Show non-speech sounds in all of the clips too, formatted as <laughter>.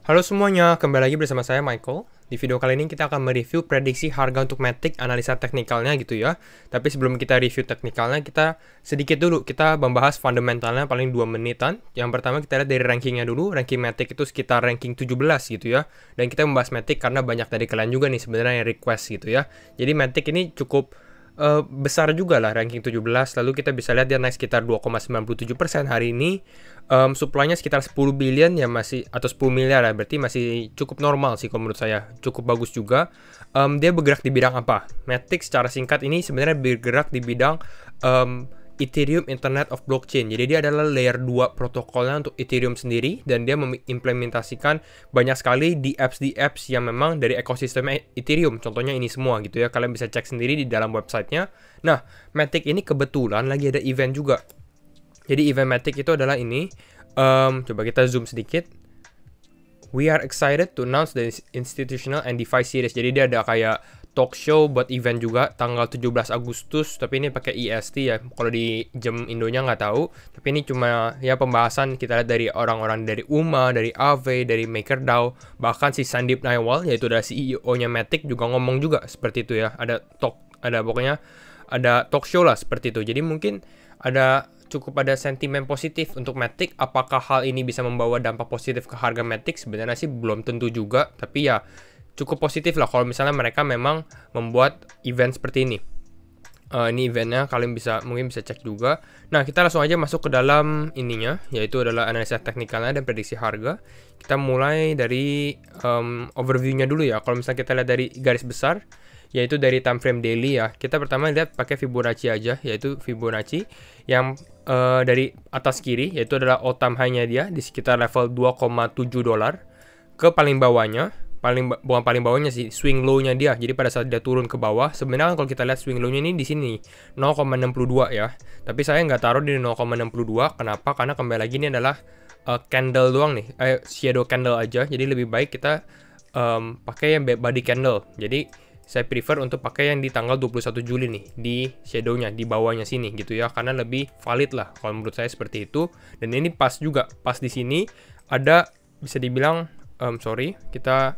Halo semuanya, kembali lagi bersama saya Michael. Di video kali ini kita akan mereview prediksi harga untuk Matic, analisa teknikalnya gitu ya. Tapi sebelum kita review teknikalnya, kita sedikit dulu kita membahas fundamentalnya paling 2 menitan. Yang pertama kita lihat dari rankingnya dulu, ranking Matic itu sekitar ranking 17 gitu ya. Dan kita membahas Matic karena banyak dari kalian juga nih sebenarnya yang request gitu ya. Jadi Matic ini cukup uh, besar juga lah ranking 17 lalu kita bisa lihat dia naik sekitar 2,97% hari ini um, suplainya sekitar 10 billion ya masih atau 10 miliar lah berarti masih cukup normal sih kalau menurut saya cukup bagus juga um, dia bergerak di bidang apa Matic secara singkat ini sebenarnya bergerak di bidang um, Ethereum Internet of Blockchain. Jadi dia adalah layer 2 protokolnya untuk Ethereum sendiri dan dia mengimplementasikan banyak sekali di apps di apps yang memang dari ekosistem Ethereum. Contohnya ini semua gitu ya. Kalian bisa cek sendiri di dalam websitenya. Nah, Matic ini kebetulan lagi ada event juga. Jadi event Matic itu adalah ini. Um, coba kita zoom sedikit we are excited to announce the institutional and DeFi series. Jadi dia ada kayak talk show buat event juga tanggal 17 Agustus tapi ini pakai EST ya kalau di jam Indonya nggak tahu tapi ini cuma ya pembahasan kita lihat dari orang-orang dari UMA dari Ave dari MakerDAO bahkan si Sandip Naiwal yaitu dari CEO nya Matic juga ngomong juga seperti itu ya ada talk ada pokoknya ada talk show lah seperti itu jadi mungkin ada cukup ada sentimen positif untuk Matic. Apakah hal ini bisa membawa dampak positif ke harga Matic? Sebenarnya sih belum tentu juga, tapi ya cukup positif lah kalau misalnya mereka memang membuat event seperti ini. Uh, ini eventnya kalian bisa mungkin bisa cek juga. Nah kita langsung aja masuk ke dalam ininya, yaitu adalah analisa teknikalnya dan prediksi harga. Kita mulai dari um, overviewnya dulu ya. Kalau misalnya kita lihat dari garis besar, yaitu dari time frame daily ya. Kita pertama lihat pakai Fibonacci aja, yaitu Fibonacci yang uh, dari atas kiri, yaitu adalah all time high dia di sekitar level 2,7 dolar ke paling bawahnya paling bukan paling bawahnya sih swing low-nya dia. Jadi pada saat dia turun ke bawah, sebenarnya kan kalau kita lihat swing low-nya ini di sini 0,62 ya. Tapi saya nggak taruh di 0,62. Kenapa? Karena kembali lagi ini adalah uh, candle doang nih, eh, shadow candle aja. Jadi lebih baik kita um, pakai yang body candle. Jadi saya prefer untuk pakai yang di tanggal 21 Juli nih di shadownya di bawahnya sini gitu ya karena lebih valid lah kalau menurut saya seperti itu dan ini pas juga pas di sini ada bisa dibilang um, sorry kita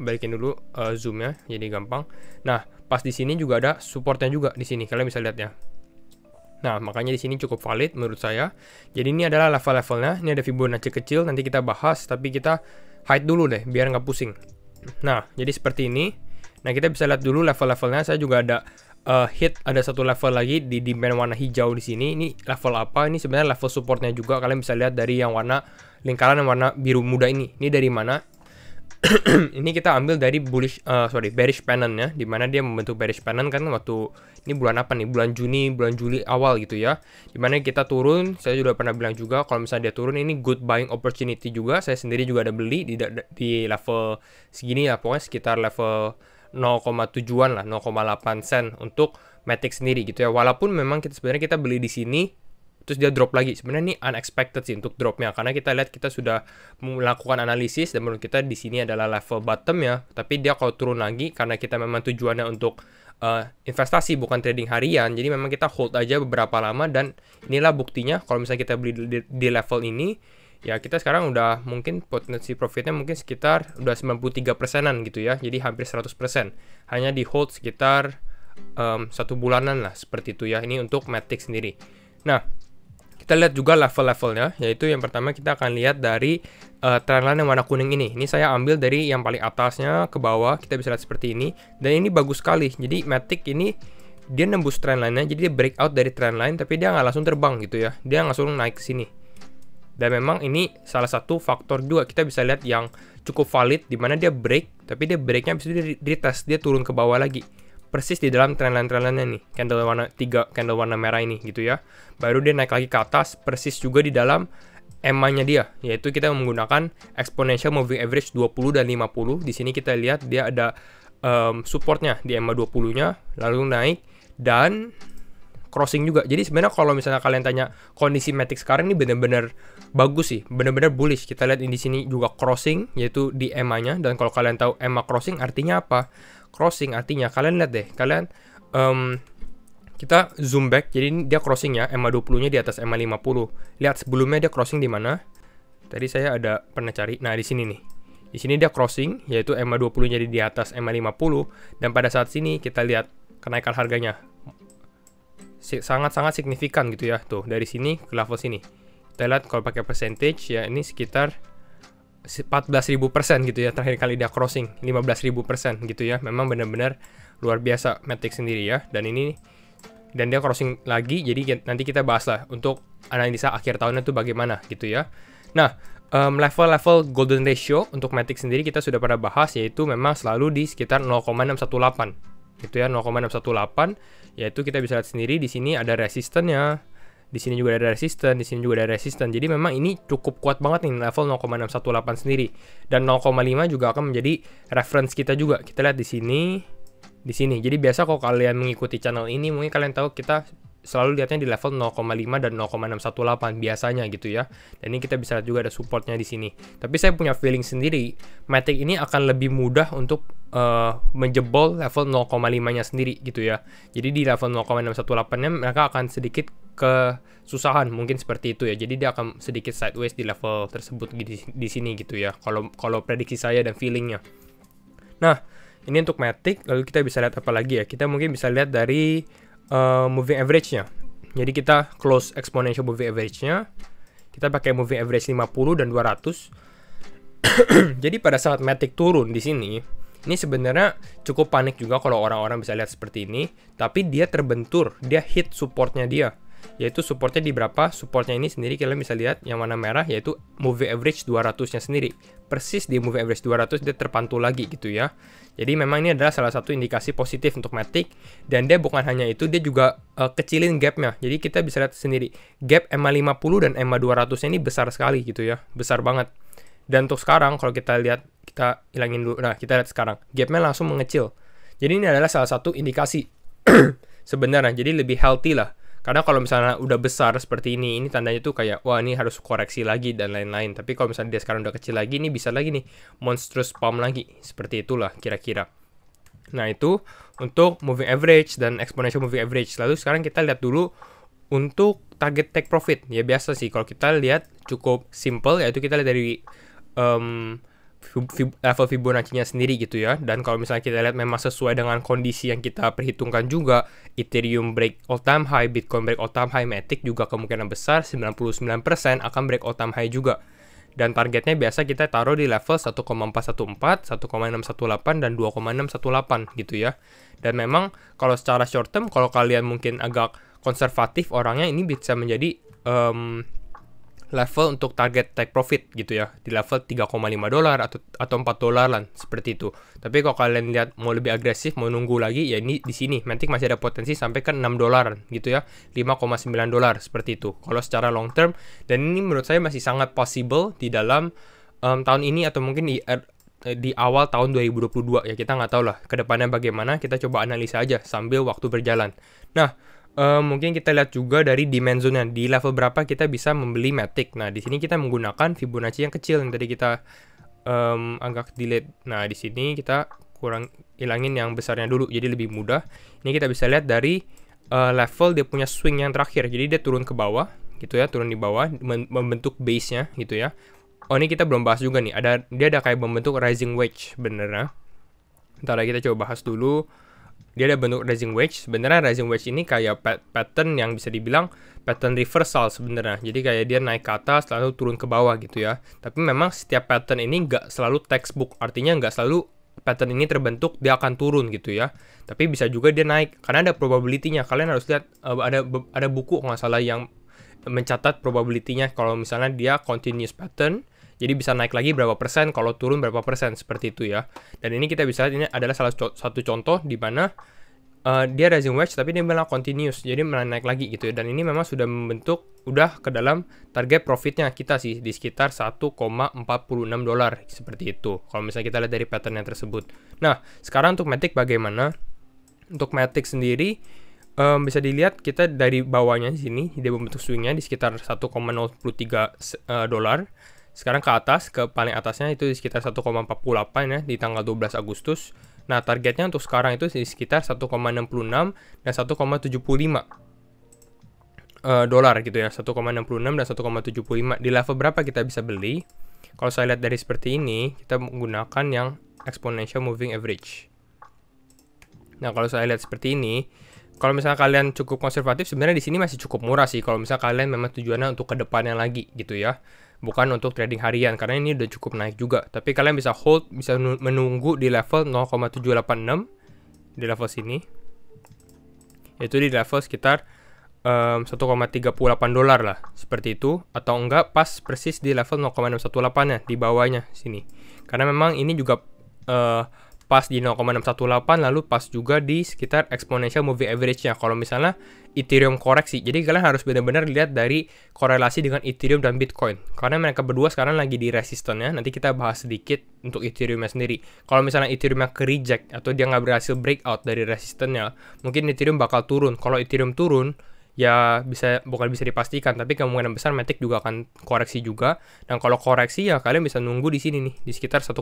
balikin dulu uh, zoomnya jadi gampang nah pas di sini juga ada supportnya juga di sini kalian bisa lihat ya Nah, makanya di sini cukup valid menurut saya. Jadi ini adalah level-levelnya. Ini ada Fibonacci kecil, nanti kita bahas. Tapi kita hide dulu deh, biar nggak pusing. Nah, jadi seperti ini. Nah, kita bisa lihat dulu level-levelnya. Saya juga ada uh, hit, ada satu level lagi di demand warna hijau di sini. Ini level apa? Ini sebenarnya level supportnya juga. Kalian bisa lihat dari yang warna lingkaran yang warna biru muda ini. Ini dari mana? <clears throat> ini kita ambil dari bullish uh, sorry bearish pennant ya di mana dia membentuk bearish pattern kan waktu ini bulan apa nih bulan Juni bulan Juli awal gitu ya di mana kita turun saya juga pernah bilang juga kalau misalnya dia turun ini good buying opportunity juga saya sendiri juga ada beli di di level segini ya pokoknya sekitar level 0,7an lah 0,8 sen untuk Matic sendiri gitu ya walaupun memang kita sebenarnya kita beli di sini terus dia drop lagi sebenarnya ini unexpected sih untuk dropnya karena kita lihat kita sudah melakukan analisis dan menurut kita di sini adalah level bottom ya tapi dia kalau turun lagi karena kita memang tujuannya untuk uh, investasi bukan trading harian jadi memang kita hold aja beberapa lama dan inilah buktinya kalau misalnya kita beli di, di level ini ya kita sekarang udah mungkin potensi profitnya mungkin sekitar udah 93 persenan gitu ya jadi hampir 100 persen hanya di hold sekitar um, satu bulanan lah seperti itu ya ini untuk Matic sendiri nah kita lihat juga level-levelnya, yaitu yang pertama kita akan lihat dari uh, eh, trendline yang warna kuning ini. Ini saya ambil dari yang paling atasnya ke bawah, kita bisa lihat seperti ini. Dan ini bagus sekali, jadi Matic ini dia nembus trendline-nya, jadi dia breakout dari trendline, tapi dia nggak langsung terbang gitu ya. Dia langsung naik ke sini. Dan memang ini salah satu faktor juga kita bisa lihat yang cukup valid, dimana dia break, tapi dia breaknya bisa di retest, dia turun ke bawah lagi persis di dalam trendline trendline nih, candle warna tiga candle warna merah ini gitu ya. Baru dia naik lagi ke atas, persis juga di dalam EMA-nya dia, yaitu kita menggunakan exponential moving average 20 dan 50. Di sini kita lihat dia ada um, supportnya di EMA 20-nya, lalu naik dan crossing juga. Jadi sebenarnya kalau misalnya kalian tanya kondisi Matic sekarang ini benar-benar bagus sih, benar-benar bullish. Kita lihat di sini juga crossing yaitu di EMA-nya dan kalau kalian tahu EMA crossing artinya apa? crossing artinya kalian lihat deh kalian um, kita zoom back jadi dia crossing ya ma 20 nya di atas EMA 50 lihat sebelumnya dia crossing di mana tadi saya ada pernah cari nah di sini nih di sini dia crossing yaitu EMA 20 nya di atas EMA 50 dan pada saat sini kita lihat kenaikan harganya sangat-sangat signifikan gitu ya tuh dari sini ke level sini kita lihat kalau pakai percentage ya ini sekitar 14.000 persen gitu ya terakhir kali dia crossing 15.000 persen gitu ya memang benar-benar luar biasa Matic sendiri ya dan ini dan dia crossing lagi jadi nanti kita bahas lah untuk analisa akhir tahunnya tuh bagaimana gitu ya nah level level-level golden ratio untuk Matic sendiri kita sudah pernah bahas yaitu memang selalu di sekitar 0,618 gitu ya 0,618 yaitu kita bisa lihat sendiri di sini ada resistennya di sini juga ada resisten, di sini juga ada resisten. Jadi memang ini cukup kuat banget nih level 0,618 sendiri. Dan 0,5 juga akan menjadi reference kita juga. Kita lihat di sini, di sini. Jadi biasa kalau kalian mengikuti channel ini, mungkin kalian tahu kita selalu lihatnya di level 0,5 dan 0,618 biasanya gitu ya. Dan ini kita bisa lihat juga ada supportnya di sini. Tapi saya punya feeling sendiri, Matic ini akan lebih mudah untuk uh, menjebol level 0,5-nya sendiri gitu ya. Jadi di level 0,618-nya mereka akan sedikit kesusahan mungkin seperti itu ya. Jadi dia akan sedikit sideways di level tersebut di, di sini gitu ya. Kalau kalau prediksi saya dan feelingnya. Nah, ini untuk Matic, lalu kita bisa lihat apa lagi ya? Kita mungkin bisa lihat dari uh, moving average-nya. Jadi kita close exponential moving average-nya. Kita pakai moving average 50 dan 200. <coughs> Jadi pada saat matic turun di sini, ini sebenarnya cukup panik juga kalau orang-orang bisa lihat seperti ini, tapi dia terbentur, dia hit supportnya dia yaitu supportnya di berapa supportnya ini sendiri kalian bisa lihat yang warna merah yaitu moving average 200 nya sendiri persis di moving average 200 dia terpantul lagi gitu ya jadi memang ini adalah salah satu indikasi positif untuk Matic dan dia bukan hanya itu dia juga uh, kecilin gapnya jadi kita bisa lihat sendiri gap ma 50 dan ma 200 nya ini besar sekali gitu ya besar banget dan untuk sekarang kalau kita lihat kita hilangin dulu nah kita lihat sekarang gapnya langsung mengecil jadi ini adalah salah satu indikasi <clears throat> sebenarnya jadi lebih healthy lah karena kalau misalnya udah besar seperti ini, ini tandanya tuh kayak wah ini harus koreksi lagi dan lain-lain. Tapi kalau misalnya dia sekarang udah kecil lagi, ini bisa lagi nih monstrous pump lagi. Seperti itulah kira-kira. Nah, itu untuk moving average dan exponential moving average. Lalu sekarang kita lihat dulu untuk target take profit. Ya biasa sih kalau kita lihat cukup simple yaitu kita lihat dari um, level Fibonacci-nya sendiri gitu ya. Dan kalau misalnya kita lihat memang sesuai dengan kondisi yang kita perhitungkan juga, Ethereum break all time high, Bitcoin break all time high, Matic juga kemungkinan besar 99% akan break all time high juga. Dan targetnya biasa kita taruh di level 1,414, 1,618, dan 2,618 gitu ya. Dan memang kalau secara short term, kalau kalian mungkin agak konservatif orangnya, ini bisa menjadi um, level untuk target take profit gitu ya di level 3,5 dolar atau atau 4 dolaran seperti itu. Tapi kalau kalian lihat mau lebih agresif mau nunggu lagi ya ini di sini nanti masih ada potensi sampai ke 6 dolar gitu ya 5,9 dolar seperti itu. Kalau secara long term dan ini menurut saya masih sangat possible di dalam um, tahun ini atau mungkin di er, eh, di awal tahun 2022 ya kita nggak tahu lah kedepannya bagaimana kita coba analisa aja sambil waktu berjalan. Nah Uh, mungkin kita lihat juga dari demand zone-nya di level berapa kita bisa membeli matic. Nah, di sini kita menggunakan Fibonacci yang kecil yang tadi kita um, agak delete. Nah, di sini kita kurang hilangin yang besarnya dulu jadi lebih mudah. Ini kita bisa lihat dari uh, level dia punya swing yang terakhir. Jadi dia turun ke bawah gitu ya, turun di bawah membentuk base-nya gitu ya. Oh, ini kita belum bahas juga nih. Ada dia ada kayak membentuk rising wedge bener Nah. Ntar kita coba bahas dulu. Dia ada bentuk rising wedge. Sebenarnya rising wedge ini kayak pattern yang bisa dibilang pattern reversal sebenarnya. Jadi kayak dia naik ke atas lalu turun ke bawah gitu ya. Tapi memang setiap pattern ini nggak selalu textbook. Artinya nggak selalu pattern ini terbentuk dia akan turun gitu ya tapi bisa juga dia naik karena ada probability-nya kalian harus lihat eh, ada ada buku nggak salah yang mencatat probability-nya kalau misalnya dia continuous pattern jadi bisa naik lagi berapa persen, kalau turun berapa persen, seperti itu ya. Dan ini kita bisa lihat ini adalah salah satu contoh di mana uh, dia rising wedge tapi dia malah continuous jadi malah naik lagi gitu ya dan ini memang sudah membentuk udah ke dalam target profitnya kita sih di sekitar 1,46 dolar seperti itu kalau misalnya kita lihat dari pattern yang tersebut nah sekarang untuk Matic bagaimana untuk Matic sendiri um, bisa dilihat kita dari bawahnya di sini dia membentuk swingnya di sekitar 1,03 uh, eh, dolar sekarang ke atas, ke paling atasnya itu di sekitar 1,48 ya di tanggal 12 Agustus. Nah, targetnya untuk sekarang itu di sekitar 1,66 dan 1,75 eh, dolar gitu ya. 1,66 dan 1,75. Di level berapa kita bisa beli? Kalau saya lihat dari seperti ini, kita menggunakan yang exponential moving average. Nah, kalau saya lihat seperti ini, kalau misalnya kalian cukup konservatif sebenarnya di sini masih cukup murah sih kalau misalnya kalian memang tujuannya untuk kedepannya lagi gitu ya bukan untuk trading harian karena ini udah cukup naik juga. Tapi kalian bisa hold, bisa menunggu di level 0,786 di level sini. Itu di level sekitar um, 1,38 dolar lah, seperti itu atau enggak pas persis di level 0,618 ya di bawahnya sini. Karena memang ini juga uh, pas di 0,618 lalu pas juga di sekitar exponential moving average-nya kalau misalnya Ethereum koreksi. Jadi kalian harus benar-benar lihat dari korelasi dengan Ethereum dan Bitcoin karena mereka berdua sekarang lagi di resistennya. Nanti kita bahas sedikit untuk Ethereum-nya sendiri. Kalau misalnya Ethereum-nya ke reject atau dia nggak berhasil breakout dari resistennya, mungkin Ethereum bakal turun. Kalau Ethereum turun, ya bisa bukan bisa dipastikan tapi kemungkinan besar Matic juga akan koreksi juga dan kalau koreksi ya kalian bisa nunggu di sini nih di sekitar 1,3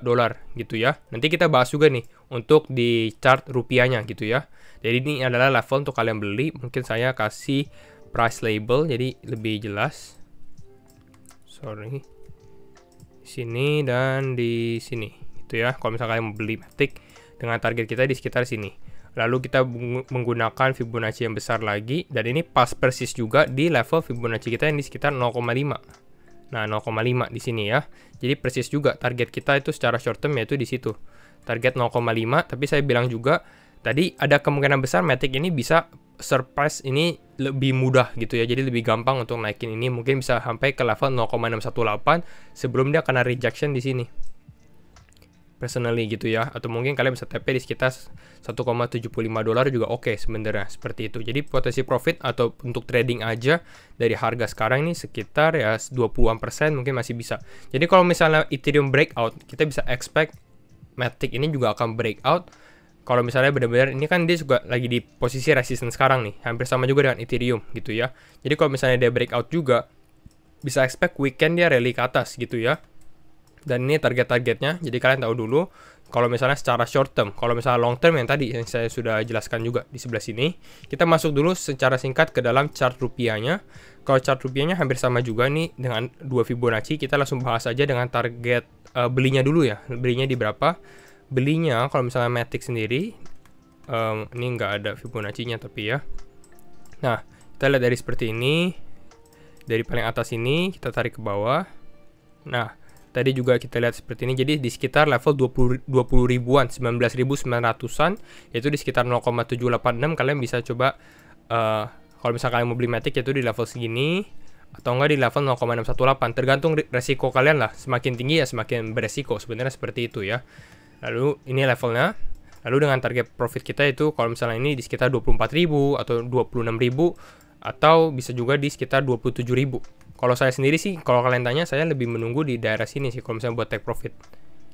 dolar gitu ya nanti kita bahas juga nih untuk di chart rupiahnya gitu ya jadi ini adalah level untuk kalian beli mungkin saya kasih price label jadi lebih jelas sorry sini dan di sini gitu ya kalau misalnya kalian beli Matic dengan target kita di sekitar sini Lalu kita menggunakan Fibonacci yang besar lagi dan ini pas persis juga di level Fibonacci kita yang di sekitar 0,5. Nah, 0,5 di sini ya. Jadi persis juga target kita itu secara short term yaitu di situ. Target 0,5, tapi saya bilang juga tadi ada kemungkinan besar Matic ini bisa surprise ini lebih mudah gitu ya. Jadi lebih gampang untuk naikin ini mungkin bisa sampai ke level 0,618 sebelum dia kena rejection di sini personally gitu ya atau mungkin kalian bisa TP di sekitar 1,75 dolar juga oke okay sebenarnya seperti itu jadi potensi profit atau untuk trading aja dari harga sekarang ini sekitar ya 20-an persen mungkin masih bisa jadi kalau misalnya Ethereum breakout kita bisa expect Matic ini juga akan breakout kalau misalnya benar-benar ini kan dia juga lagi di posisi resistance sekarang nih hampir sama juga dengan Ethereum gitu ya jadi kalau misalnya dia breakout juga bisa expect weekend dia rally ke atas gitu ya dan ini target-targetnya. Jadi kalian tahu dulu kalau misalnya secara short term, kalau misalnya long term yang tadi yang saya sudah jelaskan juga di sebelah sini. Kita masuk dulu secara singkat ke dalam chart rupiahnya. Kalau chart rupiahnya hampir sama juga nih dengan dua Fibonacci, kita langsung bahas aja dengan target uh, belinya dulu ya. Belinya di berapa? Belinya kalau misalnya Matic sendiri um, ini nggak ada Fibonacci-nya tapi ya. Nah, kita lihat dari seperti ini. Dari paling atas ini kita tarik ke bawah. Nah, Tadi juga kita lihat seperti ini. Jadi di sekitar level 20 20 ribuan, 19.900-an yaitu di sekitar 0,786 kalian bisa coba uh, kalau misalnya kalian mau beli matic yaitu di level segini atau enggak di level 0,618 tergantung resiko kalian lah semakin tinggi ya semakin beresiko sebenarnya seperti itu ya lalu ini levelnya lalu dengan target profit kita itu kalau misalnya ini di sekitar 24.000 atau 26.000 atau bisa juga di sekitar 27.000 kalau saya sendiri sih, kalau kalian tanya, saya lebih menunggu di daerah sini sih, kalau misalnya buat take profit.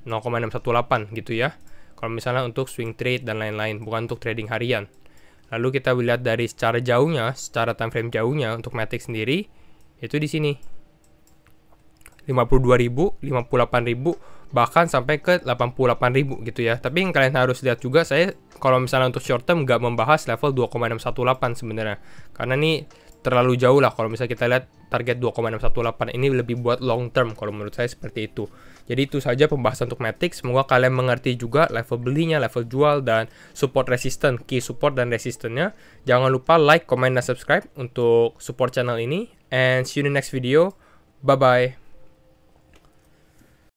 0,618 gitu ya. Kalau misalnya untuk swing trade dan lain-lain, bukan untuk trading harian. Lalu kita lihat dari secara jauhnya, secara time frame jauhnya untuk Matic sendiri, itu di sini. 52.000, 58.000, bahkan sampai ke 88.000 gitu ya. Tapi yang kalian harus lihat juga, saya kalau misalnya untuk short term nggak membahas level 2,618 sebenarnya. Karena nih terlalu jauh lah kalau misalnya kita lihat target 2,618 ini lebih buat long term kalau menurut saya seperti itu. Jadi itu saja pembahasan untuk Matic. Semoga kalian mengerti juga level belinya, level jual dan support resistant, key support dan resistennya. Jangan lupa like, comment dan subscribe untuk support channel ini and see you in the next video. Bye bye.